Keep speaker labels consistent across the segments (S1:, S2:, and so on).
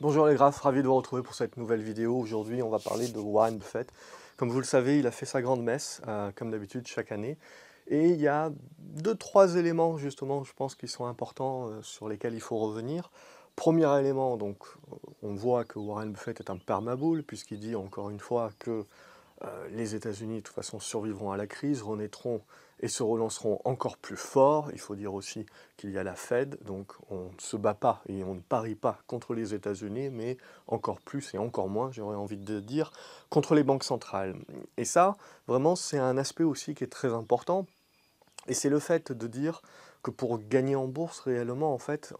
S1: Bonjour les graphes, ravi de vous retrouver pour cette nouvelle vidéo. Aujourd'hui, on va parler de Warren Buffett. Comme vous le savez, il a fait sa grande messe, euh, comme d'habitude, chaque année. Et il y a deux, trois éléments, justement, je pense, qui sont importants, euh, sur lesquels il faut revenir. Premier élément, donc, on voit que Warren Buffett est un permaboule, puisqu'il dit encore une fois que euh, les États-Unis, de toute façon, survivront à la crise, renaîtront et se relanceront encore plus fort. Il faut dire aussi qu'il y a la Fed, donc on ne se bat pas et on ne parie pas contre les États-Unis, mais encore plus et encore moins, j'aurais envie de dire, contre les banques centrales. Et ça, vraiment, c'est un aspect aussi qui est très important. Et c'est le fait de dire que pour gagner en bourse réellement, en fait,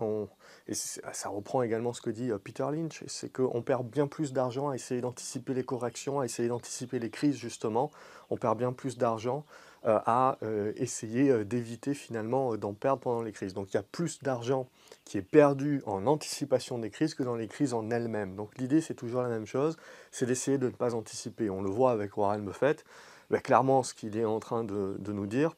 S1: et ça reprend également ce que dit euh, Peter Lynch, c'est qu'on perd bien plus d'argent à essayer d'anticiper les corrections, à essayer d'anticiper les crises justement, on perd bien plus d'argent euh, à euh, essayer d'éviter finalement d'en perdre pendant les crises. Donc il y a plus d'argent qui est perdu en anticipation des crises que dans les crises en elles-mêmes. Donc l'idée c'est toujours la même chose, c'est d'essayer de ne pas anticiper. On le voit avec Warren Buffett, bah, clairement ce qu'il est en train de nous dire,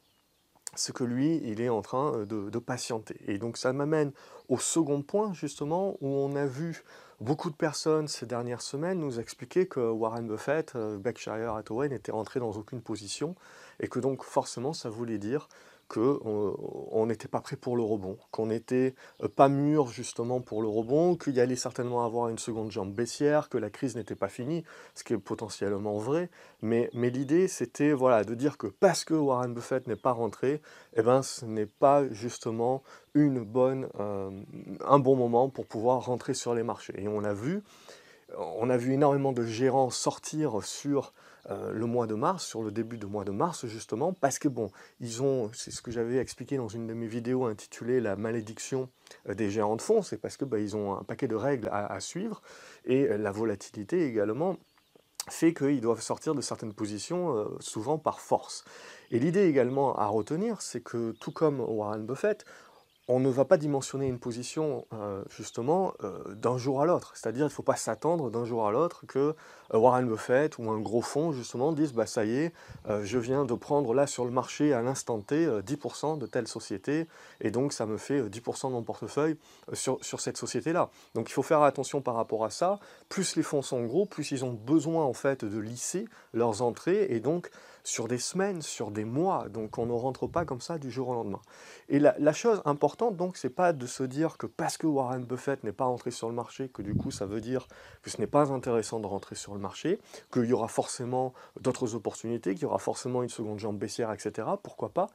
S1: ce que lui, il est en train euh, de, patienter. Et donc ça m'amène au second point, justement, où on a vu beaucoup de personnes ces dernières semaines nous expliquer que Warren Buffett, euh, Berkshire Hathaway n'était rentrés dans aucune position, et que donc forcément ça voulait dire qu'on euh, n'était pas prêt pour le rebond, qu'on n'était euh, pas mûr justement pour le rebond, qu'il y allait certainement avoir une seconde jambe baissière, que la crise n'était pas finie, ce qui est potentiellement vrai. Mais, l'idée, c'était voilà, de dire que parce que Warren Buffett n'est pas rentré, eh ben, ce n'est pas justement une bonne, euh, un bon moment pour pouvoir rentrer sur les marchés. Et on a vu on a vu énormément de gérants sortir sur euh, le mois de mars, sur le début de mois de mars justement, parce que bon, ils ont, c'est ce que j'avais expliqué dans une de mes vidéos intitulée La malédiction euh, des gérants de fonds, c'est parce que bah, ils ont un paquet de règles à, suivre et euh, la volatilité également fait qu'ils doivent sortir de certaines positions, souvent par force. Et l'idée également à retenir, c'est que tout comme Warren Buffett, on ne va pas dimensionner une position euh, justement euh, d'un jour à l'autre. C'est-à-dire il ne faut pas s'attendre d'un jour à l'autre que euh, Warren Buffett ou un gros fonds justement disent bah ça y est, je viens de prendre là sur le marché à l'instant T 10% de telle société et donc ça me fait 10% de mon portefeuille sur, sur cette société-là. Donc il faut faire attention par rapport à ça. Plus les fonds sont gros, plus ils ont besoin en fait de lisser leurs entrées et donc sur des semaines, sur des mois. Donc on ne rentre pas comme ça du jour au lendemain. Et la, chose importante, donc, c'est pas de se dire que parce que Warren Buffett n'est pas rentré sur le marché, que du coup ça veut dire que ce n'est pas intéressant de rentrer sur le marché, qu'il y aura forcément d'autres opportunités, qu'il y aura forcément une seconde jambe baissière, etc. Pourquoi pas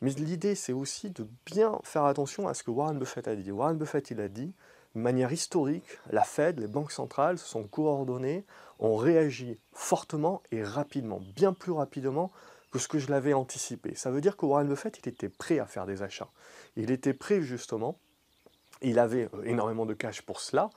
S1: mais l'idée, c'est aussi de bien faire attention à ce que Warren Buffett a dit. Warren Buffett, il a dit, de manière historique, la Fed, les banques centrales se sont coordonnées, ont réagi fortement et rapidement, bien plus rapidement que ce que je l'avais anticipé. Ça veut dire que Warren Buffett, il était prêt à faire des achats. Il était prêt justement, il avait euh, énormément de cash pour cela,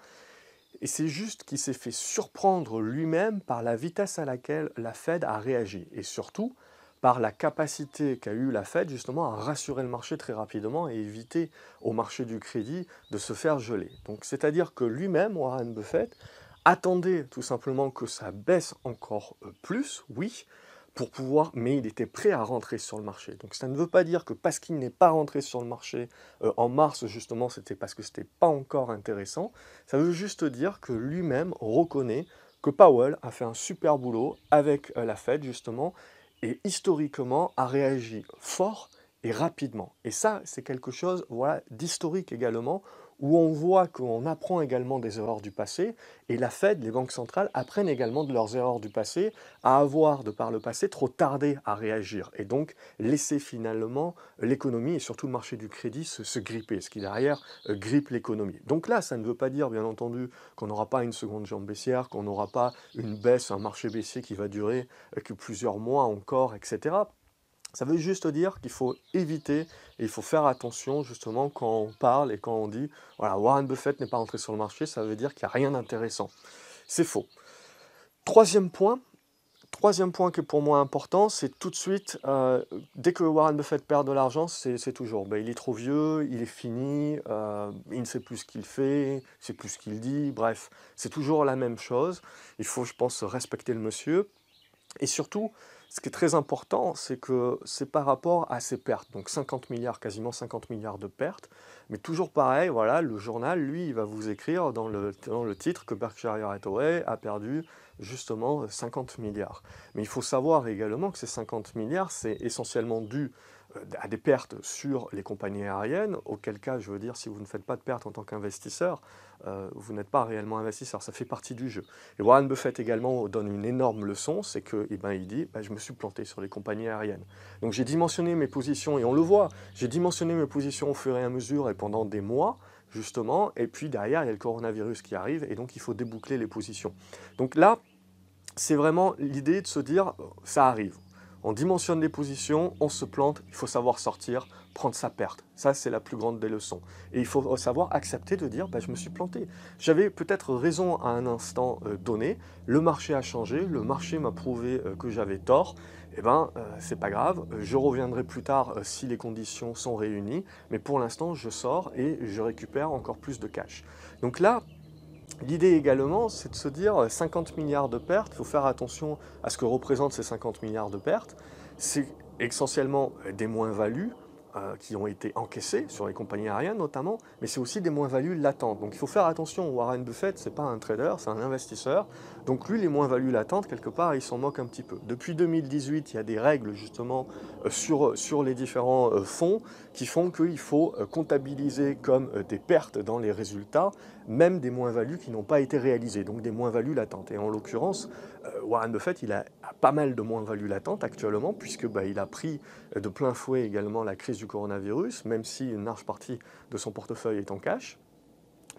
S1: et c'est juste qu'il s'est fait surprendre lui-même par la vitesse à laquelle la Fed a réagi. Et surtout, par la capacité qu'a eu la Fed justement à rassurer le marché très rapidement et éviter au marché du crédit de se faire geler. Donc c'est-à-dire que lui-même, Warren Buffett, attendait tout simplement que ça baisse encore euh, plus, oui, pour pouvoir, mais il était prêt à rentrer sur le marché. Donc ça ne veut pas dire que parce qu'il n'est pas rentré sur le marché euh, en mars, justement, c'était parce que ce n'était pas encore intéressant. Ça veut juste dire que lui-même reconnaît que Powell a fait un super boulot avec euh, la Fed, justement, et historiquement a réagi fort et rapidement. Et ça, c'est quelque chose d'historique également, où on voit qu'on apprend également des erreurs du passé, et la Fed, les banques centrales, apprennent également de leurs erreurs du passé, à avoir, de par le passé, trop tardé à réagir, et donc laisser finalement l'économie, et surtout le marché du crédit, se, gripper, ce qui derrière euh, grippe l'économie. Donc là, ça ne veut pas dire, bien entendu, qu'on n'aura pas une seconde jambe baissière, qu'on n'aura pas une baisse, un marché baissier qui va durer euh, que plusieurs mois encore, etc. Ça veut juste dire qu'il faut éviter et il faut faire attention justement quand on parle et quand on dit voilà Warren Buffett n'est pas rentré sur le marché, ça veut dire qu'il n'y a rien d'intéressant. C'est faux. Troisième point, troisième point qui est pour moi important, c'est tout de suite, euh, dès que Warren Buffett perd de l'argent, c'est toujours, ben, il est trop vieux, il est fini, euh, il ne sait plus ce qu'il fait, il plus ce qu'il dit, bref, c'est toujours la même chose. Il faut, je pense, respecter le monsieur. Et surtout, ce qui est très important, c'est que c'est par rapport à ces pertes, donc 50 milliards, quasiment 50 milliards de pertes, mais toujours pareil, voilà, le journal, lui, il va vous écrire dans le, dans le titre que Berkshire Hathaway a perdu justement 50 milliards. Mais il faut savoir également que ces 50 milliards, c'est essentiellement dû euh, à des pertes sur les compagnies aériennes, auquel cas, je veux dire, si vous ne faites pas de pertes en tant qu'investisseur, euh, vous n'êtes pas réellement investisseur. Ça fait partie du jeu. Et Warren Buffett également donne une énorme leçon, c'est que, eh ben, il dit, ben, je me suis planté sur les compagnies aériennes. Donc j'ai dimensionné mes positions, et on le voit, j'ai dimensionné mes positions au fur et à mesure et pendant des mois, justement, et puis derrière, il y a le coronavirus qui arrive, et donc il faut déboucler les positions. Donc là, c'est vraiment l'idée de se dire, euh, ça arrive on dimensionne les positions, on se plante, il faut savoir sortir, prendre sa perte. Ça, c'est la plus grande des leçons. Et il faut savoir accepter de dire, ben, je me suis planté. J'avais peut-être raison à un instant euh, donné, le marché a changé, le marché m'a prouvé euh, que j'avais tort. Eh ben, euh, c'est pas grave, je reviendrai plus tard si les conditions sont réunies, mais pour l'instant, je sors et je récupère encore plus de cash. Donc là, L'idée également, c'est de se dire 50 euh, milliards de pertes, il faut faire attention à ce que représentent ces 50 milliards de pertes. C'est essentiellement euh, des moins-values euh, qui ont été encaissées sur les compagnies aériennes notamment, mais c'est aussi des moins-values latentes. Donc il faut faire attention, Warren Buffett, ce n'est pas un trader, c'est un investisseur. Donc lui, les moins-values latentes, quelque part, il s'en moque un petit peu. Depuis 2018, il y a des règles justement sur, sur les différents fonds qui font qu'il faut euh, comptabiliser comme euh, des pertes dans les résultats, même des moins-values qui n'ont pas été réalisées, donc des moins-values latentes. Et en l'occurrence, euh, Warren Buffett, il a pas mal de moins-values latentes actuellement, puisque bah, il a pris de plein fouet également la crise du coronavirus, même si une large partie de son portefeuille est en cash.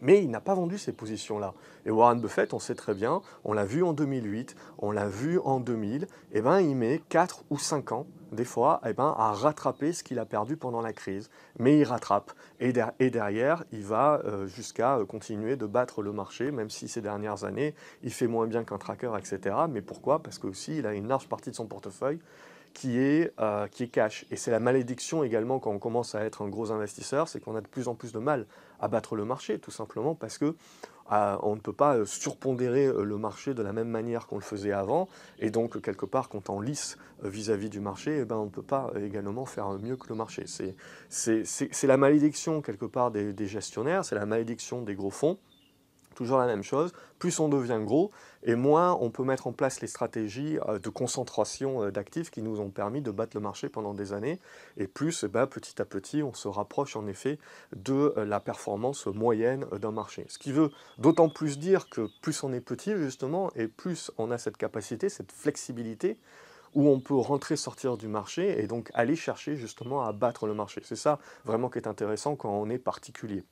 S1: Mais il n'a pas vendu ces positions-là. Et Warren Buffett, on sait très bien, on l'a vu en 2008, on l'a vu en 2000, eh ben, il met 4 ou 5 ans, des fois, eh ben, à rattraper ce qu'il a perdu pendant la crise. Mais il rattrape. Et, derrière, il va euh, jusqu'à euh, continuer de battre le marché, même si ces dernières années, il fait moins bien qu'un tracker, etc. Mais pourquoi Parce que aussi, il a une large partie de son portefeuille qui est, euh, qui est cash. Et c'est la malédiction également quand on commence à être un gros investisseur, c'est qu'on a de plus en plus de mal à battre le marché, tout simplement parce que euh, on ne peut pas euh, surpondérer le marché de la même manière qu'on le faisait avant. Et donc, quelque part, quand on lisse vis-à-vis du marché, eh ben, on ne peut pas également faire mieux que le marché. C'est la malédiction, quelque part, des gestionnaires, c'est la malédiction des gros fonds toujours la même chose, plus on devient gros et moins on peut mettre en place les stratégies euh, de concentration euh, d'actifs qui nous ont permis de battre le marché pendant des années et plus eh ben, petit à petit on se rapproche en effet de euh, la performance moyenne d'un marché. Ce qui veut d'autant plus dire que plus on est petit justement et plus on a cette capacité, cette flexibilité où on peut rentrer, sortir du marché et donc aller chercher justement à battre le marché. C'est ça vraiment qui est intéressant quand on est particulier.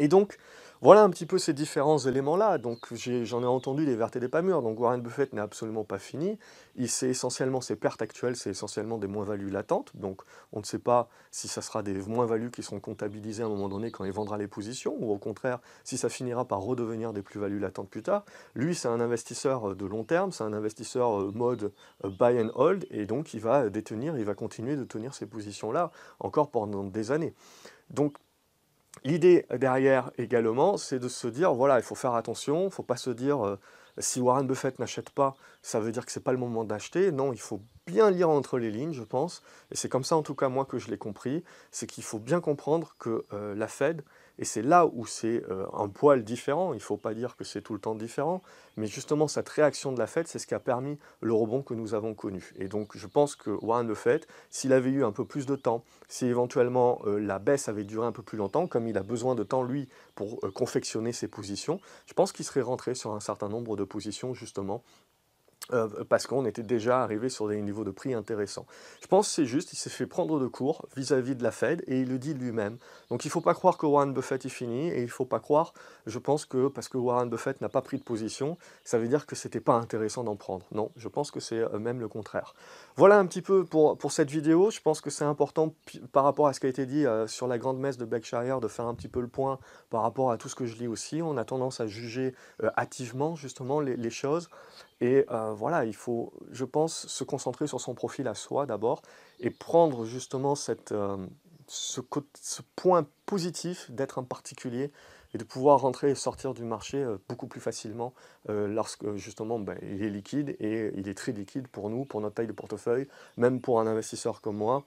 S1: Et donc, voilà un petit peu ces différents éléments-là. Donc j'en ai, entendu les vertes et des pas mûres. Donc Warren Buffett n'est absolument pas fini. Il sait essentiellement ses pertes actuelles, c'est essentiellement des moins-values latentes. Donc on ne sait pas si ça sera des moins-values qui seront comptabilisées à un moment donné quand il vendra les positions, ou au contraire si ça finira par redevenir des plus-values latentes plus tard. Lui, c'est un investisseur euh, de long terme, c'est un investisseur euh, mode euh, buy and hold, et donc il va détenir, il va continuer de tenir ces positions-là encore pendant des années. Donc L'idée derrière également, c'est de se dire, voilà, il faut faire attention, il ne faut pas se dire, euh, si Warren Buffett n'achète pas, ça veut dire que ce n'est pas le moment d'acheter. Non, il faut bien lire entre les lignes, je pense, et c'est comme ça en tout cas moi que je l'ai compris, c'est qu'il faut bien comprendre que euh, la Fed, et c'est là où c'est euh, un poil différent, il ne faut pas dire que c'est tout le temps différent, mais justement cette réaction de la Fed, c'est ce qui a permis le rebond que nous avons connu. Et donc je pense que Warren Buffett, s'il avait eu un peu plus de temps, si éventuellement euh, la baisse avait duré un peu plus longtemps, comme il a besoin de temps lui pour confectionner ses positions, je pense qu'il serait rentré sur un certain nombre de positions justement euh, parce qu'on était déjà arrivé sur des niveaux de prix intéressants. Je pense que c'est juste, il s'est fait prendre de court vis-à-vis de la Fed et il le dit lui-même. Donc il ne faut pas croire que Warren Buffett est fini et il ne faut pas croire, je pense que parce que Warren Buffett n'a pas pris de position, ça veut dire que ce n'était pas intéressant d'en prendre. Non, je pense que c'est euh, même le contraire. Voilà un petit peu pour, cette vidéo. Je pense que c'est important par rapport à ce qui a été dit euh, sur la grande messe de Berkshire de faire un petit peu le point par rapport à tout ce que je lis aussi. On a tendance à juger hâtivement justement les choses. Et euh, voilà, il faut, je pense, se concentrer sur son profil à soi d'abord et prendre justement euh, ce, point positif d'être un particulier et de pouvoir rentrer et sortir du marché euh, beaucoup plus facilement lorsque justement ben, il est liquide et il est très liquide pour nous, pour notre taille de portefeuille, même pour un investisseur comme moi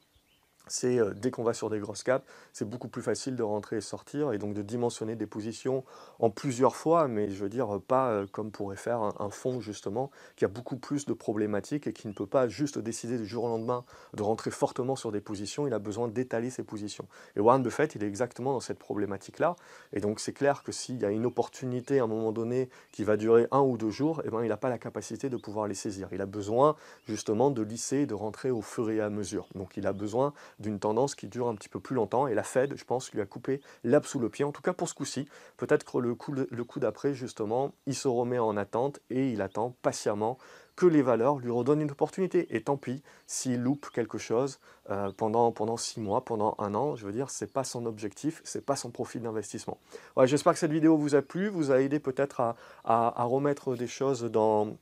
S1: c'est euh, dès qu'on va sur des grosses caps, c'est beaucoup plus facile de rentrer et sortir et donc de dimensionner des positions en plusieurs fois, mais je veux dire euh, pas euh, comme pourrait faire un, fonds justement qui a beaucoup plus de problématiques et qui ne peut pas juste décider du jour au lendemain de rentrer fortement sur des positions, il a besoin d'étaler ses positions. Et Warren fait il est exactement dans cette problématique-là et donc c'est clair que s'il y a une opportunité à un moment donné qui va durer un ou deux jours, et eh ben, il n'a pas la capacité de pouvoir les saisir. Il a besoin justement de lisser, de rentrer au fur et à mesure. Donc il a besoin d'une tendance qui dure un petit peu plus longtemps. Et la Fed, je pense, lui a coupé l'herbe sous le pied, en tout cas pour ce coup-ci. Peut-être que le coup, le coup d'après, justement, il se remet en attente et il attend patiemment que les valeurs lui redonnent une opportunité. Et tant pis s'il loupe quelque chose euh, pendant, pendant six mois, pendant un an. Je veux dire, c'est pas son objectif, c'est pas son profil d'investissement. J'espère que cette vidéo vous a plu, vous a aidé peut-être à, à remettre des choses dans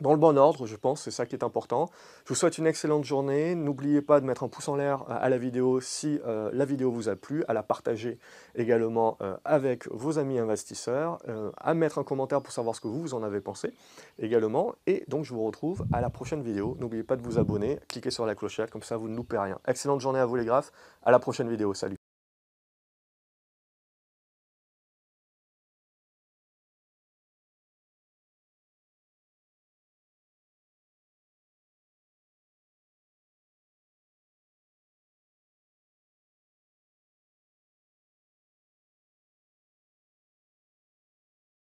S1: dans le bon ordre, je pense, c'est ça qui est important. Je vous souhaite une excellente journée. N'oubliez pas de mettre un pouce en l'air euh, à la vidéo si euh, la vidéo vous a plu, à la partager également euh, avec vos amis investisseurs, à mettre un commentaire pour savoir ce que vous, vous en avez pensé également. Et donc, je vous retrouve à la prochaine vidéo. N'oubliez pas de vous abonner, cliquez sur la clochette, comme ça vous ne loupez rien. Excellente journée à vous les graphes, à la prochaine vidéo, salut